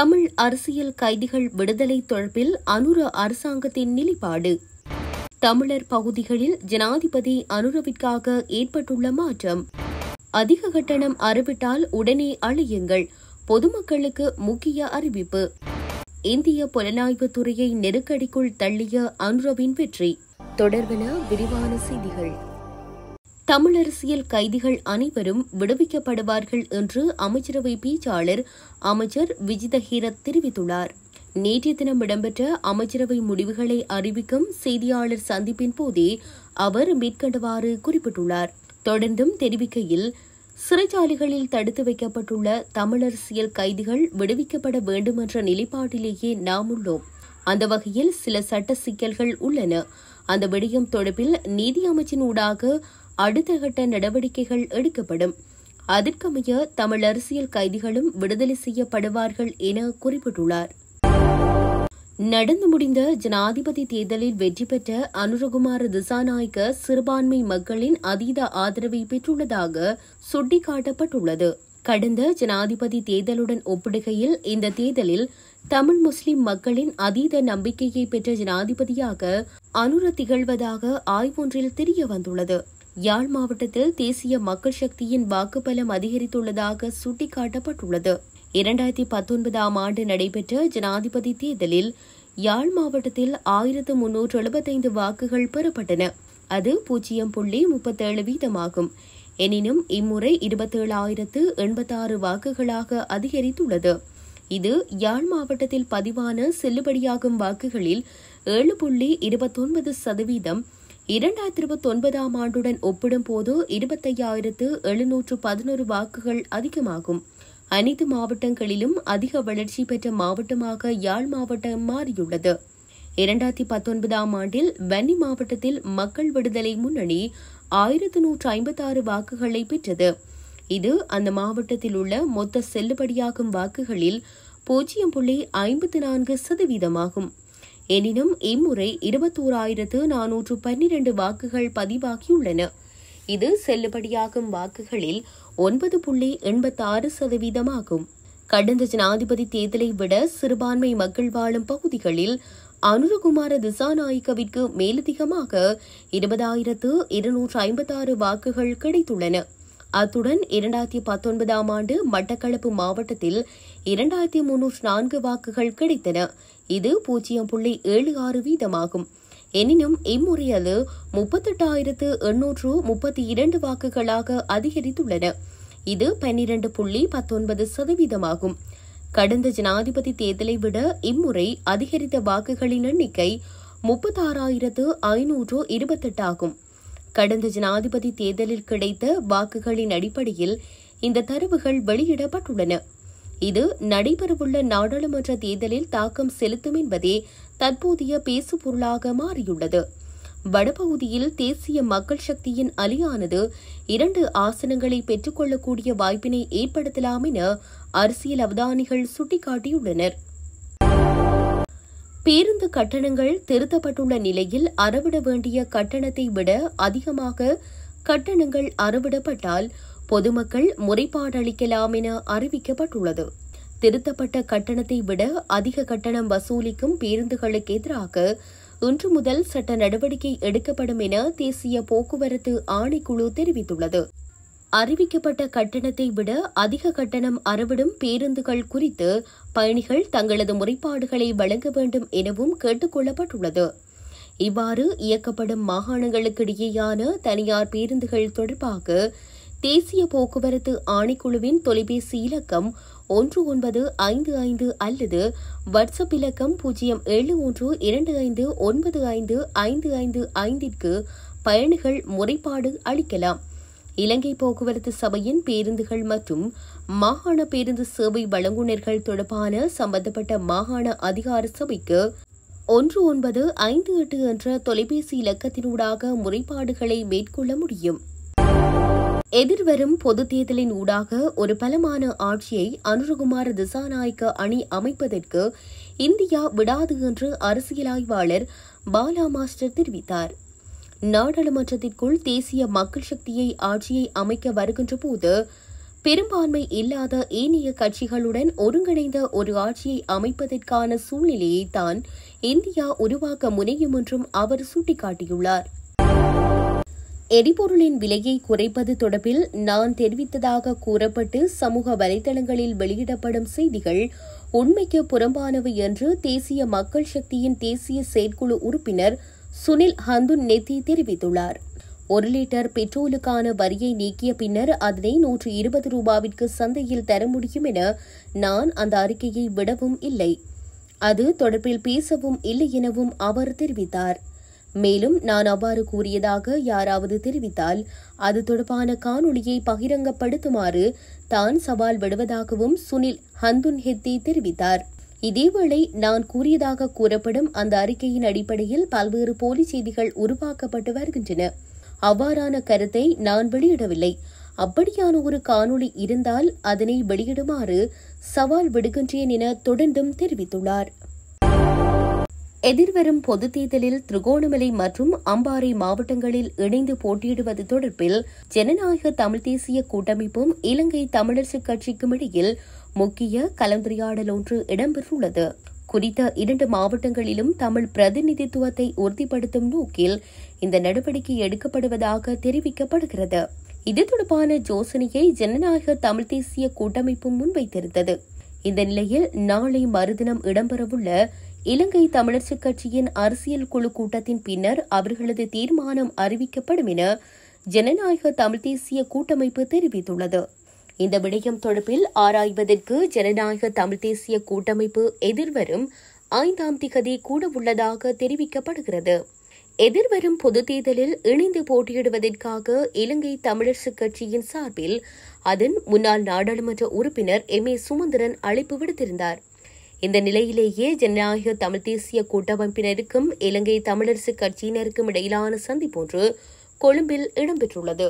தமிழ் அரசியல் கைதிகள் விடுதலை தொடர்பில் அனுர அரசாங்கத்தின் நிலைப்பாடு தமிழர் பகுதிகளில் ஜனாதிபதி அனுரவிற்காக ஏற்பட்டுள்ள மாற்றம் அதிக கட்டணம் அறிவிட்டால் உடனே அழியுங்கள் பொதுமக்களுக்கு முக்கிய அறிவிப்பு இந்திய புலனாய்வுத் துறையை நெருக்கடிக்குள் தள்ளிய அனுரவின் வெற்றி தொடர்பின விரிவான செய்திகள் தமிழரசியல் கைதிகள் அனைவரும் விடுவிக்கப்படுவார்கள் என்று அமைச்சரவை பேச்சாளர் அமைச்சர் விஜிதஹீரத் தெரிவித்துள்ளார் நேற்றைய தினம் இடம்பெற்ற அமைச்சரவை முடிவுகளை அறிவிக்கும் செய்தியாளர் சந்திப்பின் போதே அவர் மேற்கண்டவாறு குறிப்பிட்டுள்ளார் தொடர்ந்தும் தெரிவிக்கையில் சிறைச்சாலைகளில் தடுத்து வைக்கப்பட்டுள்ள தமிழரசியல் கைதிகள் விடுவிக்கப்பட வேண்டும் என்ற நிலைப்பாட்டிலேயே நாம் உள்ளோம் அந்த வகையில் சில சட்ட சிக்கல்கள் உள்ளன அந்த விடயம் தொடர்பில் நீதி அமைச்சின் ஊடாக அடுத்த கட்ட நடவடிக்கைகள் எடுக்கப்படும் அதற்கமைய தமிழ் அரசியல் கைதிகளும் விடுதலை செய்யப்படுவார்கள் என குறிப்பிட்டுள்ளார் நடந்து முடிந்த ஜனாதிபதி தேர்தலில் வெற்றி பெற்ற அனுரகுமார திசாநாயக்க சிறுபான்மை மக்களின் அதீத ஆதரவை பெற்றுள்ளதாக சுட்டிக்காட்டப்பட்டுள்ளது கடந்த ஜனாதிபதி தேர்தலுடன் ஒப்பிடுகையில் இந்த தேர்தலில் தமிழ் முஸ்லிம் மக்களின் அதீத நம்பிக்கையை பெற்ற ஜனாதிபதியாக அனுர திகழ்வதாக ஆய்வொன்றில் தெரிய வந்துள்ளது யாழ் மாவட்டத்தில் தேசிய மக்கள் சக்தியின் வாக்குப்பலம் அதிகரித்துள்ளதாக சுட்டிக்காட்டப்பட்டுள்ளது இரண்டாயிரத்தி பத்தொன்பதாம் ஆண்டு நடைபெற்ற ஜனாதிபதி தேர்தலில் யாழ் மாவட்டத்தில் ஆயிரத்து முன்னூற்று எழுபத்தைந்து வாக்குகள் பெறப்பட்டன அது பூஜ்ஜியம் புள்ளி முப்பத்தேழு வீதமாகும் எனினும் இம்முறை ஆயிரத்து எண்பத்தாறு வாக்குகளாக அதிகரித்துள்ளது இது யாழ் மாவட்டத்தில் பதிவான செல்லுபடியாகும் வாக்குகளில் ஏழு புள்ளி இருபத்தொன்பது சதவீதம் இரண்டாயிரத்தி இருபத்தி ஒன்பதாம் ஆண்டுடன் போது இருபத்தையாயிரத்து எழுநூற்று பதினோரு வாக்குகள் அதிகமாகும் அனைத்து மாவட்டங்களிலும் அதிக வளர்ச்சி பெற்ற மாவட்டமாக யாழ் மாவட்டம் மாறியுள்ளது இரண்டாயிரத்தி பத்தொன்பதாம் ஆண்டில் வன்னி மாவட்டத்தில் மக்கள் விடுதலை முன்னணி ஆயிரத்து நூற்று ஐம்பத்தாறு வாக்குகளை பெற்றது இது அந்த மாவட்டத்தில் உள்ள மொத்த செல்லுபடியாகும் வாக்குகளில் பூஜ்ஜியம் புள்ளி ஐம்பத்து நான்கு சதவீதமாகும் எனினும் இம்முறை இருபத்தோராயிரத்து நானூற்று பன்னிரண்டு வாக்குகள் பதிவாகியுள்ளன இது செல்லுபடியாகும் வாக்குகளில் ஒன்பது புள்ளி எண்பத்தாறு சதவீதமாகும் கடந்த ஜனாதிபதி தேர்தலை விட சிறுபான்மை மக்கள் வாழும் பகுதிகளில் அனுரகுமார திசாநாயக்கவிற்கு மேலதிகமாக இருபதாயிரத்து இருநூற்று ஐம்பத்தாறு வாக்குகள் கிடைத்துள்ளன அத்துடன் இரண்டாயிரத்தி பத்தொன்பதாம் ஆண்டு மட்டக்களப்பு மாவட்டத்தில் இரண்டாயிரத்தி முன்னூற்று நான்கு வாக்குகள் கிடைத்தன இது பூஜ்ஜியம் புள்ளி ஏழு ஆறு வீதமாகும் எனினும் இம்முறை அது முப்பத்தெட்டாயிரத்து எண்ணூற்று முப்பத்தி இரண்டு வாக்குகளாக அதிகரித்துள்ளன இது பன்னிரண்டு புள்ளி பத்தொன்பது சதவீதமாகும் கடந்த ஜனாதிபதி தேர்தலை விட இம்முறை அதிகரித்த வாக்குகளின் எண்ணிக்கை முப்பத்தாறாயிரத்து ஐநூற்று ஆகும் கடந்த ஜனாதிபதி தேர்தலில் கிடைத்த வாக்குகளின் அடிப்படையில் இந்த தரவுகள் வெளியிடப்பட்டுள்ளன இது நடைபெறவுள்ள நாடாளுமன்ற தேர்தலில் தாக்கம் செலுத்தும் என்பதே தற்போதைய பேசுபொருளாக மாறியுள்ளது வடபகுதியில் தேசிய மக்கள் சக்தியின் அலியானது இரண்டு ஆசனங்களை பெற்றுக்கொள்ளக்கூடிய வாய்ப்பினை ஏற்படுத்தலாம் என அரசியல் அவதானிகள் சுட்டிக்காட்டியுள்ளனர் பேருந்து கட்டணங்கள் திருத்தப்பட்டுள்ள நிலையில் அறவிட வேண்டிய கட்டணத்தை விட அதிகமாக கட்டணங்கள் அறவிடப்பட்டால் பொதுமக்கள் முறைப்பாடு அளிக்கலாம் என அறிவிக்கப்பட்டுள்ளது திருத்தப்பட்ட கட்டணத்தை விட அதிக கட்டணம் வசூலிக்கும் பேருந்துகளுக்கு எதிராக இன்று முதல் சட்ட நடவடிக்கை எடுக்கப்படும் என தேசிய போக்குவரத்து ஆணைக்குழு தெரிவித்துள்ளது அறிவிக்கப்பட்ட கட்டணத்தை விட அதிக கட்டணம் அறவிடும் பேருந்துகள் குறித்து பயணிகள் தங்களது முறைப்பாடுகளை வழங்க வேண்டும் எனவும் கேட்டுக் கொள்ளப்பட்டுள்ளது இவ்வாறு இயக்கப்படும் மாகாணங்களுக்கிடையேயான தனியார் பேருந்துகள் தொடர்பாக தேசிய போக்குவரத்து ஆணைக்குழுவின் தொலைபேசி இலக்கம் ஒன்று ஒன்பது ஐந்து ஐந்து அல்லது வாட்ஸ்அப் இலக்கம் பூஜ்ஜியம் ஏழு ஒன்று இரண்டு ஐந்து ஒன்பது ஐந்து ஐந்து ஐந்து ஐந்திற்கு பயணிகள் முறைப்பாடு அளிக்கலாம் இலங்கை போக்குவரத்து சபையின் பேருந்துகள் மற்றும் மாகாண பேருந்து சேவை வழங்குநர்கள் தொடர்பான சம்பந்தப்பட்ட மாகாண அதிகார சபைக்கு ஒன்று ஒன்பது ஐந்து எட்டு என்ற தொலைபேசி இலக்கத்தினூடாக முறைப்பாடுகளை மேற்கொள்ள முடியும் எதிர்வரும் பொது தேர்தலின் ஊடாக ஒரு பலமான ஆட்சியை அனுரகுமார் திசாநாயக்க அணி அமைப்பதற்கு இந்தியா விடாது என்று அரசியலாய்வாளர் பாலா மாஸ்டர் தெரிவித்தார் நாடாளுமன்றத்திற்குள் தேசிய மக்கள் சக்தியை ஆட்சியை அமைக்க வருகின்ற போது பெரும்பான்மை இல்லாத ஏனைய கட்சிகளுடன் ஒருங்கிணைந்த ஒரு ஆட்சியை அமைப்பதற்கான சூழ்நிலையை தான் இந்தியா உருவாக்க முனையும் என்றும் அவர் சுட்டிக்காட்டியுள்ளாா் எரிபொருளின் விலையை குறைப்பது தொடர்பில் நான் தெரிவித்ததாக கூறப்பட்டு சமூக வலைதளங்களில் வெளியிடப்படும் செய்திகள் உண்மைக்கு புறம்பானவை என்று தேசிய மக்கள் சக்தியின் தேசிய செயற்குழு உறுப்பினர் சுனில் ஹந்துன் நெத்தி தெரிவித்துள்ளார் ஒரு லிட்டர் பெட்ரோலுக்கான வரியை நீக்கிய பின்னர் அதனை நூற்று இருபது ரூபாவிற்கு சந்தையில் தர முடியும் என நான் அந்த அறிக்கையை விடவும் இல்லை அது தொடர்பில் பேசவும் இல்லை எனவும் அவர் தெரிவித்தார் மேலும் நான் அவ்வாறு கூறியதாக யாராவது தெரிவித்தால் அது தொடர்பான காணொலியை பகிரங்கப்படுத்துமாறு தான் சவால் விடுவதாகவும் சுனில் ஹந்துன் ஹெத்தி தெரிவித்தார் இதேவேளை நான் கூறியதாக கூறப்படும் அந்த அறிக்கையின் அடிப்படையில் பல்வேறு போலி செய்திகள் உருவாக்கப்பட்டு வருகின்றன அவ்வாறான கருத்தை நான் வெளியிடவில்லை அப்படியான ஒரு காணொளி இருந்தால் அதனை வெளியிடுமாறு சவால் விடுகின்றேன் என தொடர்ந்தும் தெரிவித்துள்ளார் எதிர்வரும் பொது தேர்தலில் திருகோணமலை மற்றும் அம்பாறை மாவட்டங்களில் இணைந்து போட்டியிடுவது தொடர்பில் ஜனநாயக தமிழ் தேசிய கூட்டமைப்பும் இலங்கை தமிழரசு கட்சிக்கும் இடையில் முக்கிய கலந்துரையாடல் ஒன்று இடம்பெற்றுள்ளது குறித்த இரண்டு மாவட்டங்களிலும் தமிழ் பிரதிநிதித்துவத்தை உறுதிப்படுத்தும் நோக்கில் இந்த நடவடிக்கை எடுக்கப்படுவதாக தெரிவிக்கப்படுகிறது இது தொடர்பான ஜோசனையை ஜனநாயக தமிழ் தேசிய கூட்டமைப்பும் முன்வைத்திருந்தது இந்த நிலையில் நாளை மறுதினம் இடம்பெறவுள்ள இலங்கை தமிழர்ச்சிக் கட்சியின் அரசியல் குழு கூட்டத்தின் பின்னர் அவர்களது தீர்மானம் அறிவிக்கப்படும் என ஜனநாயக தமிழ் தேசிய கூட்டமைப்பு தெரிவித்துள்ளது இந்த விடயம் தொடர்பில் ஆராய்வதற்கு ஜனநாயக தமிழ் தேசிய கூட்டமைப்பு எதிர்வரும் ஐந்தாம் திகதி கூட உள்ளதாக தெரிவிக்கப்படுகிறது எதிர்வரும் பொதுத் தேர்தலில் இணைந்து போட்டியிடுவதற்காக இலங்கை தமிழரசுக் கட்சியின் சார்பில் அதன் முன்னாள் நாடாளுமன்ற உறுப்பினர் எம் ஏ சுமந்திரன் அழைப்பு விடுத்திருந்தார் இந்த நிலையிலேயே ஜனநாயக தமிழ் தேசிய கூட்டமைப்பினருக்கும் இலங்கை தமிழரசு கட்சியினருக்கும் இடையிலான சந்திப்பொன்று கொழும்பில் இடம்பெற்றுள்ளது